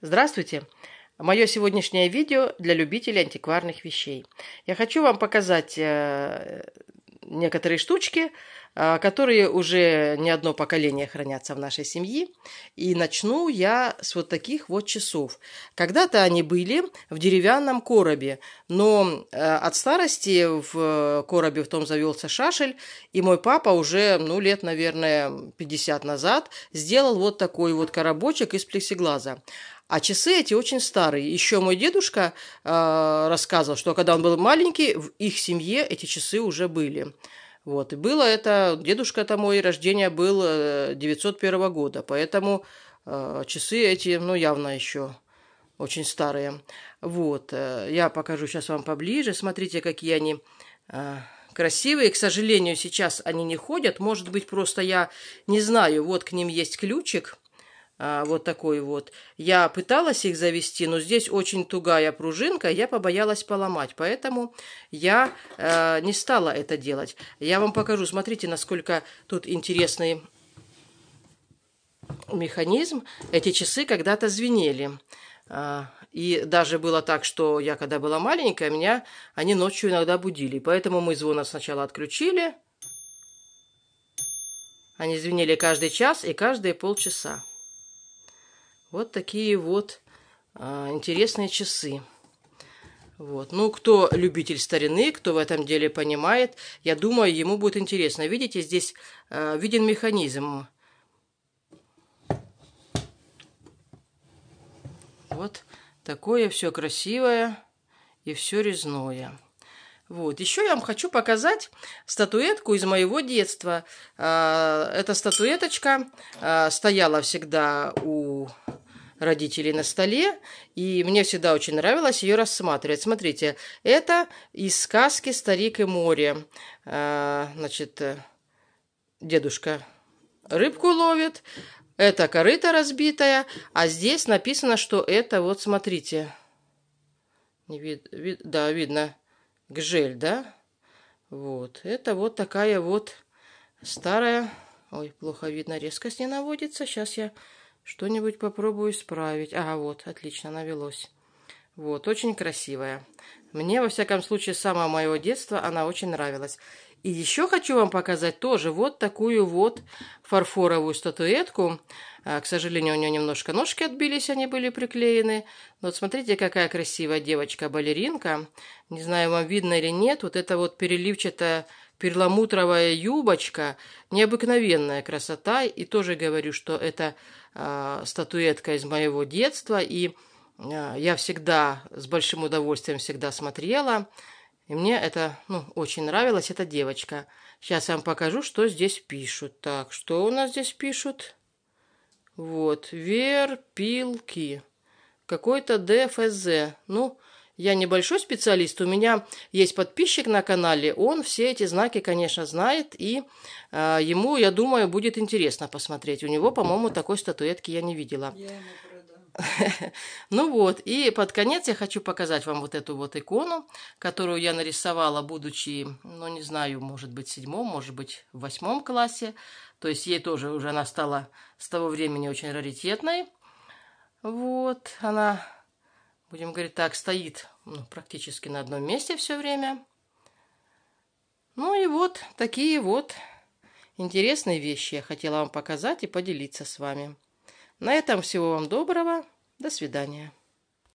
Здравствуйте! Мое сегодняшнее видео для любителей антикварных вещей. Я хочу вам показать э, некоторые штучки, Э, которые уже не одно поколение хранятся в нашей семье. И начну я с вот таких вот часов. Когда-то они были в деревянном коробе, но э, от старости в коробе в том завелся шашель, и мой папа уже, ну, лет, наверное, 50 назад сделал вот такой вот коробочек из плексиглаза. А часы эти очень старые. Еще мой дедушка э, рассказывал, что когда он был маленький, в их семье эти часы уже были. Вот. И было это, дедушка-то мой, рождение был 901 э, года, поэтому э, часы эти, ну, явно еще очень старые. Вот, э, я покажу сейчас вам поближе. Смотрите, какие они э, красивые. К сожалению, сейчас они не ходят. Может быть, просто я не знаю. Вот к ним есть ключик а, вот такой вот. Я пыталась их завести, но здесь очень тугая пружинка, я побоялась поломать, поэтому я а, не стала это делать. Я вам покажу, смотрите, насколько тут интересный механизм. Эти часы когда-то звенели. А, и даже было так, что я когда была маленькая, меня они ночью иногда будили. Поэтому мы звона сначала отключили. Они звенели каждый час и каждые полчаса. Вот такие вот а, интересные часы. Вот. Ну, кто любитель старины, кто в этом деле понимает, я думаю, ему будет интересно. Видите, здесь а, виден механизм. Вот такое все красивое и все резное. Вот. Еще я вам хочу показать статуэтку из моего детства. А, эта статуэточка а, стояла всегда у родителей на столе, и мне всегда очень нравилось ее рассматривать. Смотрите, это из сказки «Старик и море». А, значит, э, дедушка рыбку ловит, это корыто разбитое, а здесь написано, что это, вот смотрите, не вид, вид, да, видно, гжель, да? Вот, это вот такая вот старая, ой, плохо видно, резкость не наводится, сейчас я что-нибудь попробую исправить. Ага, вот, отлично, навелось. Вот, очень красивая. Мне, во всяком случае, с самого моего детства она очень нравилась. И еще хочу вам показать тоже вот такую вот фарфоровую статуэтку. А, к сожалению, у нее немножко ножки отбились, они были приклеены. Но вот смотрите, какая красивая девочка-балеринка. Не знаю, вам видно или нет, вот это вот переливчатая перламутровая юбочка, необыкновенная красота. И тоже говорю, что это э, статуэтка из моего детства, и э, я всегда с большим удовольствием всегда смотрела. И мне это, ну, очень нравилось эта девочка. Сейчас я вам покажу, что здесь пишут. Так, что у нас здесь пишут? Вот, верпилки. Какой-то ДФЗ. Ну, я небольшой специалист, у меня есть подписчик на канале, он все эти знаки, конечно, знает, и э, ему, я думаю, будет интересно посмотреть. У него, по-моему, такой статуэтки я не видела. ну вот, и под конец я хочу показать вам вот эту вот икону, которую я нарисовала, будучи, ну не знаю, может быть, в седьмом, может быть, в восьмом классе. То есть ей тоже уже она стала с того времени очень раритетной. Вот, она будем говорить так, стоит ну, практически на одном месте все время. Ну и вот такие вот интересные вещи я хотела вам показать и поделиться с вами. На этом всего вам доброго. До свидания.